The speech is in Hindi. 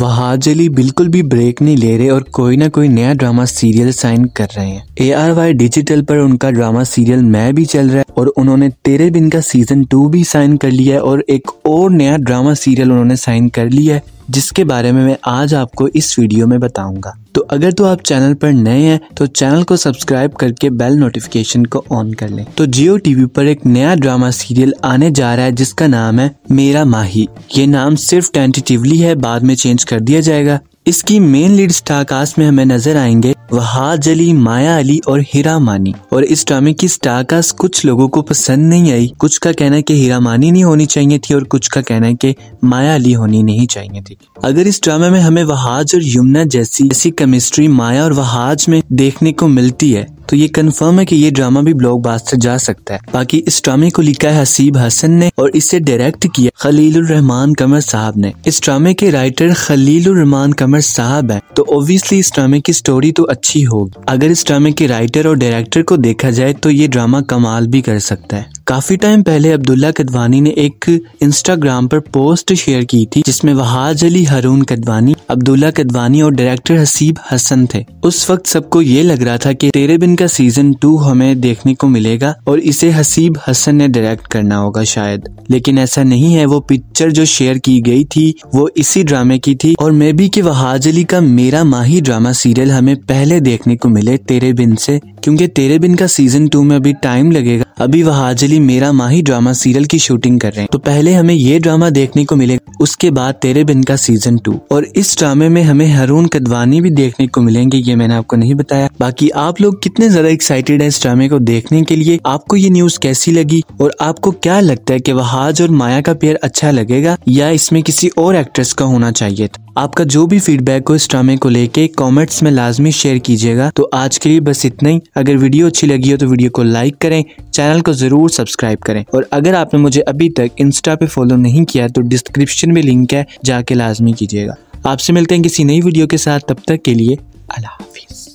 वहाज अली बिल्कुल भी ब्रेक नहीं ले रहे और कोई ना कोई नया ड्रामा सीरियल साइन कर रहे हैं ए आर वाई डिजिटल पर उनका ड्रामा सीरियल मैं भी चल रहा है और उन्होंने तेरे बिन का सीजन टू भी साइन कर लिया है और एक और नया ड्रामा सीरियल उन्होंने साइन कर लिया है जिसके बारे में मैं आज आपको इस वीडियो में बताऊंगा तो अगर तो आप चैनल पर नए हैं तो चैनल को सब्सक्राइब करके बेल नोटिफिकेशन को ऑन कर लें तो जियो टीवी पर एक नया ड्रामा सीरियल आने जा रहा है जिसका नाम है मेरा माही ये नाम सिर्फ टेंटेटिवली है बाद में चेंज कर दिया जाएगा इसकी मेन स्टार कास्ट में हमें नजर आएंगे वहाज अली माया अली और हीरा मानी और इस ड्रामे की स्टारकास्ट कुछ लोगों को पसंद नहीं आई कुछ का कहना है कि हीरा मानी नहीं होनी चाहिए थी और कुछ का कहना है कि माया अली होनी नहीं चाहिए थी अगर इस ड्रामे में हमें वहाज और यमुना जैसी ऐसी केमिस्ट्री माया और वहाज में देखने को मिलती है तो ये कंफर्म है कि ये ड्रामा भी ब्लॉकबास्टर जा सकता है बाकी इस ड्रामे को लिखा है हसीब हसन ने और इसे डायरेक्ट किया खलील रहमान कमर साहब ने इस ड्रामे के राइटर खलील रहमान कमर साहब है तो ऑब्वियसली इस ड्रामे की स्टोरी तो अच्छी होगी अगर इस ड्रामे के राइटर और डायरेक्टर को देखा जाए तो ये ड्रामा कमाल भी कर सकता है काफ़ी टाइम पहले अब्दुल्ला कदवानी ने एक इंस्टाग्राम पर पोस्ट शेयर की थी जिसमें वहाज अली हरून कदवानी अब्दुल्ला कदवानी और डायरेक्टर हसीब हसन थे उस वक्त सबको ये लग रहा था कि तेरे बिन का सीजन टू हमें देखने को मिलेगा और इसे हसीब हसन ने डायरेक्ट करना होगा शायद लेकिन ऐसा नहीं है वो पिक्चर जो शेयर की गई थी वो इसी ड्रामे की थी और मे भी की वहाज अली का मेरा माही ड्रामा सीरियल हमें पहले देखने को मिले तेरे बिन से क्योंकि तेरे बिन का सीजन टू में अभी टाइम लगेगा अभी वह हाजली मेरा माही ड्रामा सीरियल की शूटिंग कर रहे हैं तो पहले हमें ये ड्रामा देखने को मिलेगा उसके बाद तेरे बिन का सीजन टू और इस ड्रामे में हमें हरून कदवानी भी देखने को मिलेंगे ये मैंने आपको नहीं बताया बाकी आप लोग कितने ज्यादा एक्साइटेड है इस ड्रामे को देखने के लिए आपको ये न्यूज कैसी लगी और आपको क्या लगता है की वहाज और माया का पेयर अच्छा लगेगा या इसमें किसी और एक्ट्रेस का होना चाहिए था आपका जो भी फीडबैक हो इस ड्रामे को लेके कॉमेंट्स में लाजमी शेयर कीजिएगा तो आज के लिए बस इतना ही अगर वीडियो अच्छी लगी हो तो वीडियो को लाइक करें चैनल को ज़रूर सब्सक्राइब करें और अगर आपने मुझे अभी तक इंस्टा पे फॉलो नहीं किया तो डिस्क्रिप्शन में लिंक है जाके लाजमी कीजिएगा आपसे मिलते हैं किसी नई वीडियो के साथ तब तक के लिए अल्लाह हाफिज़